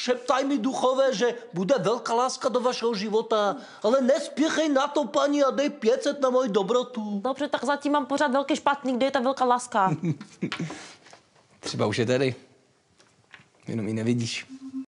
šeptaj mi duchové, že bude velká láska do vašeho života, ale nespěchej na to, paní, a dej 500 na moji dobrotu. Dobře, tak zatím mám pořád velký špatný, kde je ta velká láska? Třeba už je tady. Jenom ji nevidíš.